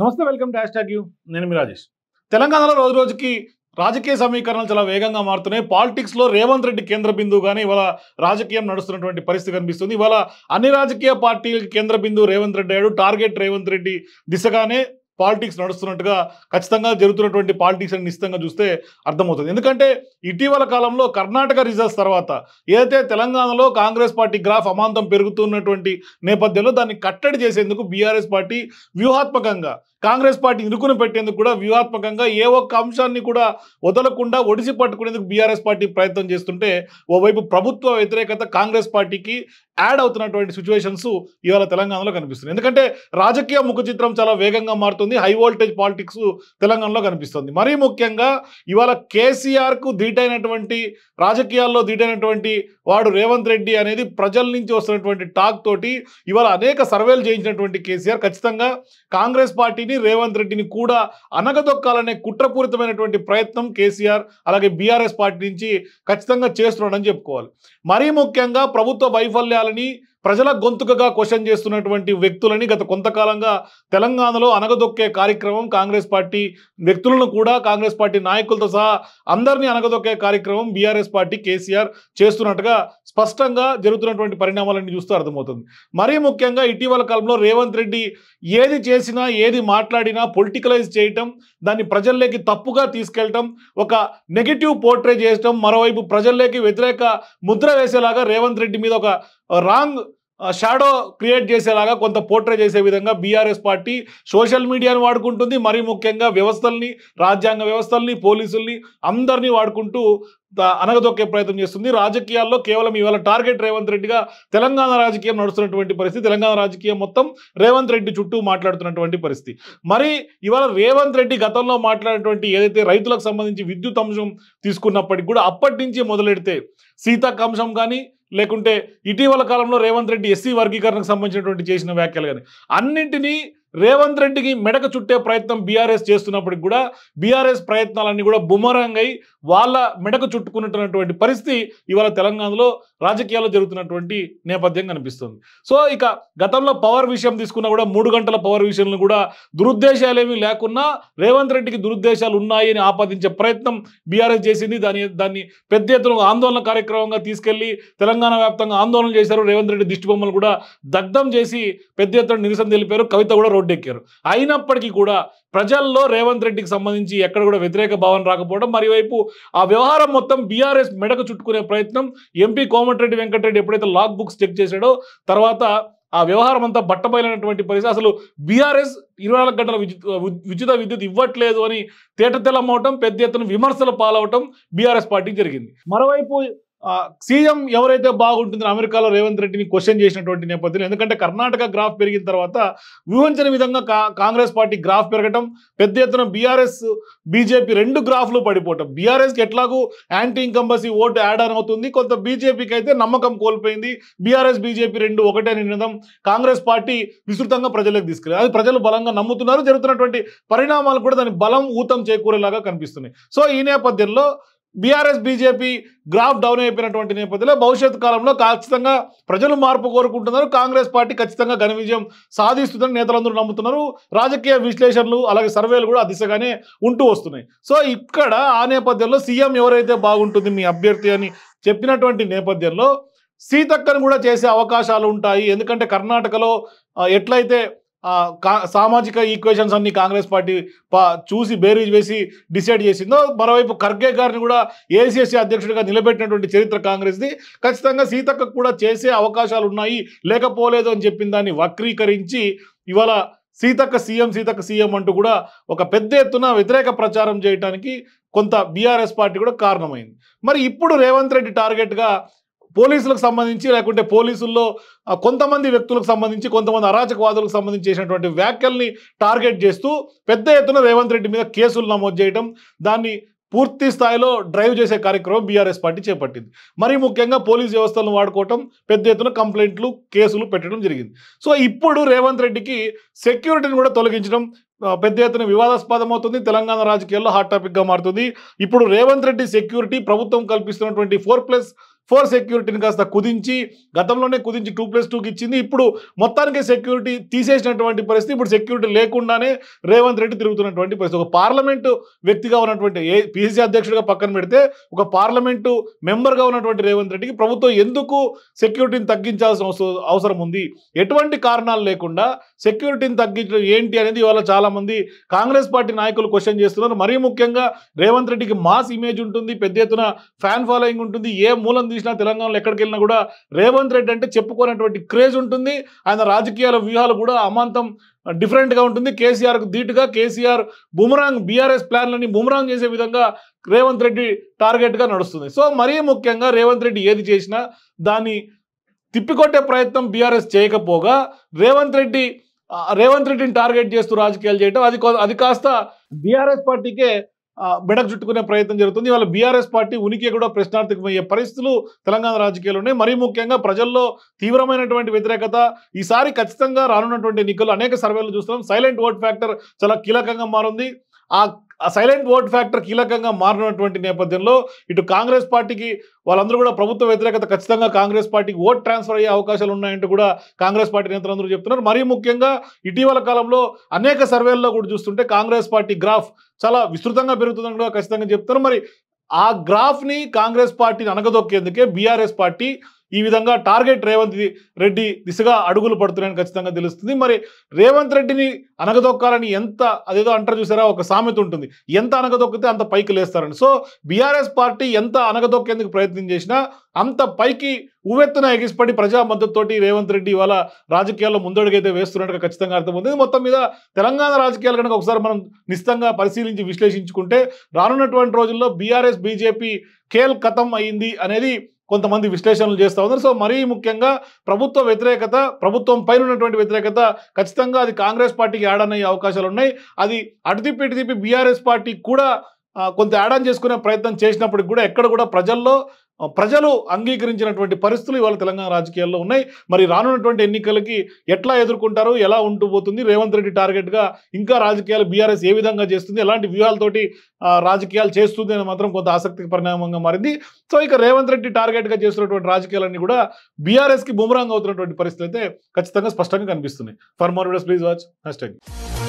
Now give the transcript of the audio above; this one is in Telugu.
నమస్తే వెల్కమ్ టు హ్యాష్ యూ నేను మీ రాజేష్ తెలంగాణలో రోజు రోజుకి రాజకీయ సమీకరణలు చాలా వేగంగా మారుతున్నాయి పాలిటిక్స్లో రేవంత్ రెడ్డి కేంద్ర బిందువుగానే ఇవాళ రాజకీయం నడుస్తున్నటువంటి పరిస్థితి కనిపిస్తుంది ఇవాళ అన్ని రాజకీయ పార్టీలకి కేంద్ర బిందువు రేవంత్ రెడ్డి అయ్యాడు టార్గెట్ రేవంత్ రెడ్డి దిశగానే పాలిటిక్స్ నడుస్తున్నట్టుగా ఖచ్చితంగా జరుగుతున్నటువంటి పాలిటిక్స్ అని నిశ్చితంగా చూస్తే అర్థమవుతుంది ఎందుకంటే ఇటీవల కాలంలో కర్ణాటక రిజల్ట్స్ తర్వాత ఏదైతే తెలంగాణలో కాంగ్రెస్ పార్టీ గ్రాఫ్ అమాంతం పెరుగుతున్నటువంటి నేపథ్యంలో దాన్ని కట్టడి చేసేందుకు బీఆర్ఎస్ పార్టీ వ్యూహాత్మకంగా కాంగ్రెస్ పార్టీ ఇరుకును పెట్టేందుకు కూడా వ్యూహాత్మకంగా ఏ ఒక్క అంశాన్ని కూడా వదలకుండా ఒడిసి పట్టుకునేందుకు బీఆర్ఎస్ పార్టీ ప్రయత్నం చేస్తుంటే ఓవైపు ప్రభుత్వ వ్యతిరేకత కాంగ్రెస్ పార్టీకి యాడ్ అవుతున్నటువంటి సిచ్యువేషన్స్ ఇవాళ తెలంగాణలో కనిపిస్తుంది ఎందుకంటే రాజకీయ ముఖ చిత్రం చాలా వేగంగా మారుతుంది హై వోల్టేజ్ పాలిటిక్స్ తెలంగాణలో కనిపిస్తుంది మరీ ముఖ్యంగా ఇవాళ కేసీఆర్కు దీటైనటువంటి రాజకీయాల్లో దీటైనటువంటి వాడు రేవంత్ రెడ్డి అనేది ప్రజల నుంచి వస్తున్నటువంటి టాక్ తోటి ఇవాళ అనేక సర్వేలు చేయించినటువంటి కేసీఆర్ ఖచ్చితంగా కాంగ్రెస్ పార్టీని రెడ్డిని రేవంత్ రెడ్డిని కూడా అనగదొక్కాలనే కుట్రపూరితమైనటువంటి ప్రయత్నం కేసీఆర్ అలాగే బీఆర్ఎస్ పార్టీ నుంచి ఖచ్చితంగా చేస్తున్నాడని చెప్పుకోవాలి మరీ ముఖ్యంగా ప్రభుత్వ వైఫల్యాలని ప్రజల గొంతుకగా క్వశ్చన్ చేస్తున్నటువంటి వ్యక్తులని గత కొంతకాలంగా తెలంగాణలో అనగదొక్కే కార్యక్రమం కాంగ్రెస్ పార్టీ వ్యక్తులను కూడా కాంగ్రెస్ పార్టీ నాయకులతో సహా అందరినీ అనగదొక్కే కార్యక్రమం బీఆర్ఎస్ పార్టీ కేసీఆర్ చేస్తున్నట్టుగా స్పష్టంగా జరుగుతున్నటువంటి పరిణామాలన్నీ చూస్తూ అర్థమవుతుంది మరీ ముఖ్యంగా ఇటీవల కాలంలో రేవంత్ రెడ్డి ఏది చేసినా ఏది మాట్లాడినా పొలిటికలైజ్ చేయటం దాన్ని ప్రజల్లోకి తప్పుగా తీసుకెళ్ళటం ఒక నెగిటివ్ పోర్ట్రే చేయటం మరోవైపు ప్రజల్లోకి వ్యతిరేక ముద్ర వేసేలాగా రేవంత్ రెడ్డి మీద ఒక రాంగ్ షాడో క్రియేట్ చేసేలాగా కొంత పోట్రే చేసే విధంగా బీఆర్ఎస్ పార్టీ సోషల్ మీడియాను వాడుకుంటుంది మరి ముఖ్యంగా వ్యవస్థల్ని రాజ్యాంగ వ్యవస్థల్ని పోలీసుల్ని అందరినీ వాడుకుంటూ అనగదొక్కే ప్రయత్నం చేస్తుంది రాజకీయాల్లో కేవలం ఇవాళ టార్గెట్ రేవంత్ రెడ్డిగా తెలంగాణ రాజకీయం నడుస్తున్నటువంటి పరిస్థితి తెలంగాణ రాజకీయం మొత్తం రేవంత్ రెడ్డి చుట్టూ మాట్లాడుతున్నటువంటి పరిస్థితి మరి ఇవాళ రేవంత్ రెడ్డి గతంలో మాట్లాడినటువంటి ఏదైతే రైతులకు సంబంధించి విద్యుత్ అంశం తీసుకున్నప్పటికీ కూడా అప్పటి నుంచి మొదలెడితే సీతాకాంశం కానీ లేకుంటే ఇటీవల కాలంలో రేవంత్ రెడ్డి ఎస్సీ వర్గీకరణకు సంబంధించినటువంటి చేసిన వ్యాఖ్యలు కానీ అన్నింటినీ రేవంత్ రెడ్డికి మెడక చుట్టే ప్రయత్నం బీఆర్ఎస్ చేస్తున్నప్పటికి కూడా బీఆర్ఎస్ ప్రయత్నాలన్నీ కూడా బుమరంగ్ అయి వాళ్ళ మెడక చుట్టుకున్నటువంటి పరిస్థితి ఇవాళ తెలంగాణలో రాజకీయాల్లో జరుగుతున్నటువంటి నేపథ్యం కనిపిస్తుంది సో ఇక గతంలో పవర్ విషయం తీసుకున్నా కూడా మూడు గంటల పవర్ విషయంలో కూడా దురుద్దేశాలేమీ లేకున్నా రేవంత్ రెడ్డికి దురుద్దేశాలు ఉన్నాయని ఆపాదించే ప్రయత్నం బీఆర్ఎస్ చేసింది దాని దాన్ని పెద్ద ఎత్తున ఆందోళన కార్యక్రమంగా తీసుకెళ్లి తెలంగాణ వ్యాప్తంగా ఆందోళన చేశారు రేవంత్ రెడ్డి దిష్టిబొమ్మలు కూడా దగ్ధం చేసి పెద్ద ఎత్తున నిరసన తెలిపారు కవిత కూడా రోడ్డెక్కారు అయినప్పటికీ కూడా ప్రజల్లో రేవంత్ రెడ్డికి సంబంధించి ఎక్కడ కూడా వ్యతిరేక భావన రాకపోవడం మరోవైపు ఆ వ్యవహారం మొత్తం బీఆర్ఎస్ మెడక చుట్టుకునే ప్రయత్నం ఎంపీ కోమటిరెడ్డి వెంకటరెడ్డి ఎప్పుడైతే లాక్ బుక్స్ చెక్ చేశాడో తర్వాత ఆ వ్యవహారం అంతా బట్టబయలైనటువంటి పరిస్థితి అసలు బీఆర్ఎస్ ఇరవై నాలుగు గంటల ఉచిత విద్యుత్ ఇవ్వట్లేదు అని తేటతెల్లమవటం పెద్ద ఎత్తున విమర్శలు పాలవటం బీఆర్ఎస్ పార్టీ జరిగింది మరోవైపు సీఎం ఎవరైతే బాగుంటుందో అమెరికాలో రేవంత్ రెడ్డిని క్వశ్చన్ చేసినటువంటి నేపథ్యంలో ఎందుకంటే కర్ణాటక గ్రాఫ్ పెరిగిన తర్వాత ఊహించని విధంగా కాంగ్రెస్ పార్టీ గ్రాఫ్ పెరగటం పెద్ద ఎత్తున బీఆర్ఎస్ బీజేపీ రెండు గ్రాఫ్లు పడిపోవటం బీఆర్ఎస్కి ఎట్లాగూ anti incumbency vote add on అవుతుంది కొంత బీజేపీకి అయితే నమ్మకం కోల్పోయింది బీఆర్ఎస్ బీజేపీ రెండు ఒకటే నినాదం కాంగ్రెస్ పార్టీ విస్తృతంగా ప్రజలకు తీసుకెళ్ళి అది ప్రజలు బలంగా నమ్ముతున్నారు జరుగుతున్నటువంటి పరిణామాలు కూడా దాని బలం ఊతం చేకూరేలాగా కనిపిస్తున్నాయి సో ఈ నేపథ్యంలో బీఆర్ఎస్ బీజేపీ గ్రాఫ్ డౌన్ అయిపోయినటువంటి నేపథ్యంలో భవిష్యత్ కాలంలో ఖచ్చితంగా ప్రజలు మార్పు కోరుకుంటున్నారు కాంగ్రెస్ పార్టీ ఖచ్చితంగా ఘన విజయం సాధిస్తుందని నేతలందరూ నమ్ముతున్నారు రాజకీయ విశ్లేషణలు అలాగే సర్వేలు కూడా దిశగానే ఉంటూ వస్తున్నాయి సో ఇక్కడ ఆ నేపథ్యంలో సీఎం ఎవరైతే బాగుంటుంది మీ అభ్యర్థి అని చెప్పినటువంటి నేపథ్యంలో సీతక్కను కూడా చేసే అవకాశాలు ఉంటాయి ఎందుకంటే కర్ణాటకలో ఎట్లయితే సామాజిక ఈక్వేషన్స్ అన్ని కాంగ్రెస్ పార్టీ చూసి బేరీజ్ వేసి డిసైడ్ చేసిందో మరోవైపు ఖర్గే గారిని కూడా ఏసీఎస్సీ e అధ్యక్షుడిగా నిలబెట్టినటువంటి చరిత్ర కాంగ్రెస్ది ఖచ్చితంగా సీతక్క కూడా చేసే అవకాశాలు ఉన్నాయి లేకపోలేదు అని చెప్పిన దాన్ని వక్రీకరించి ఇవాళ సీతక్క సీఎం సీతక్క సీఎం అంటూ కూడా ఒక పెద్ద ఎత్తున వ్యతిరేక ప్రచారం చేయడానికి కొంత బీఆర్ఎస్ పార్టీ కూడా కారణమైంది మరి ఇప్పుడు రేవంత్ రెడ్డి టార్గెట్గా పోలీసులకు సంబంధించి లేకుంటే పోలీసుల్లో కొంతమంది వ్యక్తులకు సంబంధించి కొంతమంది అరాచకవాదులకు సంబంధించి చేసినటువంటి వ్యాఖ్యల్ని టార్గెట్ చేస్తూ పెద్ద ఎత్తున రేవంత్ రెడ్డి మీద కేసులు నమోదు చేయడం దాన్ని పూర్తి స్థాయిలో డ్రైవ్ చేసే కార్యక్రమం బీఆర్ఎస్ పార్టీ చేపట్టింది మరీ ముఖ్యంగా పోలీస్ వ్యవస్థలను వాడుకోవటం పెద్ద ఎత్తున కంప్లైంట్లు కేసులు పెట్టడం జరిగింది సో ఇప్పుడు రేవంత్ రెడ్డికి సెక్యూరిటీని కూడా తొలగించడం పెద్ద ఎత్తున వివాదాస్పదం అవుతుంది తెలంగాణ రాజకీయాల్లో హాట్ టాపిక్గా మారుతుంది ఇప్పుడు రేవంత్ రెడ్డి సెక్యూరిటీ ప్రభుత్వం కల్పిస్తున్నటువంటి ఫోర్ ప్లస్ ఫోర్ సెక్యూరిటీని కాస్త కుదించి గతంలోనే కుదించి టూ ప్లస్ టూకి ఇచ్చింది ఇప్పుడు మొత్తానికి సెక్యూరిటీ తీసేసినటువంటి పరిస్థితి ఇప్పుడు సెక్యూరిటీ లేకుండానే రేవంత్ రెడ్డి తిరుగుతున్నటువంటి పరిస్థితి ఒక పార్లమెంటు వ్యక్తిగా ఉన్నటువంటి ఏ పిసిసి అధ్యక్షుడిగా పక్కన పెడితే ఒక పార్లమెంటు మెంబర్గా ఉన్నటువంటి రేవంత్ రెడ్డికి ప్రభుత్వం ఎందుకు సెక్యూరిటీని తగ్గించాల్సిన అవసరం ఉంది ఎటువంటి కారణాలు లేకుండా సెక్యూరిటీని తగ్గించడం ఏంటి అనేది ఇవాళ చాలామంది కాంగ్రెస్ పార్టీ నాయకులు క్వశ్చన్ చేస్తున్నారు మరీ ముఖ్యంగా రేవంత్ రెడ్డికి మాస్ ఇమేజ్ ఉంటుంది పెద్ద ఎత్తున ఫ్యాన్ ఫాలోయింగ్ ఉంటుంది ఏ మూలం చూసినా తెలంగాణలో ఎక్కడికి వెళ్ళినా కూడా రేవంత్ రెడ్డి అంటే చెప్పుకోనటువంటి క్రేజ్ ఉంటుంది ఆయన రాజకీయాల వ్యూహాలు కూడా అమాంతం డిఫరెంట్గా ఉంటుంది కేసీఆర్కు ధీటుగా కేసీఆర్ బుమరాంగ్ బీఆర్ఎస్ ప్లాన్లని బుమరాంగ్ చేసే విధంగా రేవంత్ రెడ్డి టార్గెట్గా నడుస్తుంది సో మరీ ముఖ్యంగా రేవంత్ రెడ్డి ఏది చేసినా దాన్ని తిప్పికొట్టే ప్రయత్నం బీఆర్ఎస్ చేయకపోగా రేవంత్ రెడ్డి రేవంత్ రెడ్డిని టార్గెట్ చేస్తూ రాజకీయాలు చేయటం అది అది కాస్త బీఆర్ఎస్ పార్టీకే బెడకు చుట్టుకునే ప్రయత్నం జరుగుతుంది ఇవాళ బీఆర్ఎస్ పార్టీ ఉనికి కూడా ప్రశ్నార్థకమయ్యే పరిస్థితులు తెలంగాణ రాజకీయాలు ఉన్నాయి మరీ ముఖ్యంగా ప్రజల్లో తీవ్రమైనటువంటి వ్యతిరేకత ఈసారి ఖచ్చితంగా రానున్నటువంటి ఎన్నికలు అనేక సర్వేలు చూస్తున్నాం సైలెంట్ ఓట్ ఫ్యాక్టర్ చాలా కీలకంగా మారింది ఆ ఆ సైలెంట్ ఓట్ ఫ్యాక్టర్ కీలకంగా మారినటువంటి నేపథ్యంలో ఇటు కాంగ్రెస్ పార్టీకి వాళ్ళందరూ కూడా ప్రభుత్వ వ్యతిరేకత ఖచ్చితంగా కాంగ్రెస్ పార్టీకి ఓట్ ట్రాన్స్ఫర్ అయ్యే అవకాశాలు ఉన్నాయంటూ కూడా కాంగ్రెస్ పార్టీ అందరూ చెప్తున్నారు మరీ ముఖ్యంగా ఇటీవల కాలంలో అనేక సర్వేల్లో కూడా చూస్తుంటే కాంగ్రెస్ పార్టీ గ్రాఫ్ చాలా విస్తృతంగా పెరుగుతుందని కూడా ఖచ్చితంగా చెప్తున్నారు మరి ఆ గ్రాఫ్ని కాంగ్రెస్ పార్టీని అనగదొక్కేందుకే బీఆర్ఎస్ పార్టీ ఈ విధంగా టార్గెట్ రేవంత్ రెడ్డి దిశగా అడుగులు పడుతున్నాయని ఖచ్చితంగా తెలుస్తుంది మరి రేవంత్ రెడ్డిని అనగదొక్కాలని ఎంత అదేదో అంటారు చూసారా ఒక సామెత ఉంటుంది ఎంత అనగదొక్కితే అంత పైకి లేస్తారని సో బీఆర్ఎస్ పార్టీ ఎంత అనగదొక్కేందుకు ప్రయత్నం చేసినా అంత పైకి ఉవ్వెత్తున ఎగిసిపడి ప్రజా మద్దతుతోటి రేవంత్ రెడ్డి ఇవాళ రాజకీయాల్లో ముందడుగైతే వేస్తున్నట్టుగా ఖచ్చితంగా అర్థమవుతుంది మొత్తం మీద తెలంగాణ రాజకీయాలు కనుక ఒకసారి మనం నిశ్చితంగా పరిశీలించి విశ్లేషించుకుంటే రానున్నటువంటి రోజుల్లో బీఆర్ఎస్ బీజేపీ కేల్ కథం అయింది అనేది కొంతమంది విశ్లేషణలు చేస్తూ ఉన్నారు సో మరీ ముఖ్యంగా ప్రభుత్వ వ్యతిరేకత ప్రభుత్వం పైన ఉన్నటువంటి వ్యతిరేకత ఖచ్చితంగా అది కాంగ్రెస్ పార్టీకి యాడ్ అయ్యే అవకాశాలు ఉన్నాయి అది అటుతిప్పి ఇటుతిప్పి బీఆర్ఎస్ పార్టీ కూడా కొంత యాడ్ ఆన్ చేసుకునే ప్రయత్నం చేసినప్పటికి కూడా ఎక్కడ కూడా ప్రజల్లో ప్రజలు అంగీకరించినటువంటి పరిస్థితులు ఇవాళ తెలంగాణ రాజకీయాల్లో ఉన్నాయి మరి రానున్నటువంటి ఎన్నికలకి ఎట్లా ఎదుర్కొంటారు ఎలా ఉంటూ పోతుంది రేవంత్ రెడ్డి టార్గెట్గా ఇంకా రాజకీయాలు బీఆర్ఎస్ ఏ విధంగా చేస్తుంది ఎలాంటి వ్యూహాలతోటి రాజకీయాలు చేస్తుంది అని మాత్రం కొంత ఆసక్తి పరిణామంగా మారింది సో ఇక రేవంత్ రెడ్డి టార్గెట్గా చేస్తున్నటువంటి రాజకీయాలన్నీ కూడా బీఆర్ఎస్కి బుమరాంగ్ అవుతున్నటువంటి పరిస్థితి అయితే ఖచ్చితంగా స్పష్టంగా కనిపిస్తున్నాయి for more videos please watch hash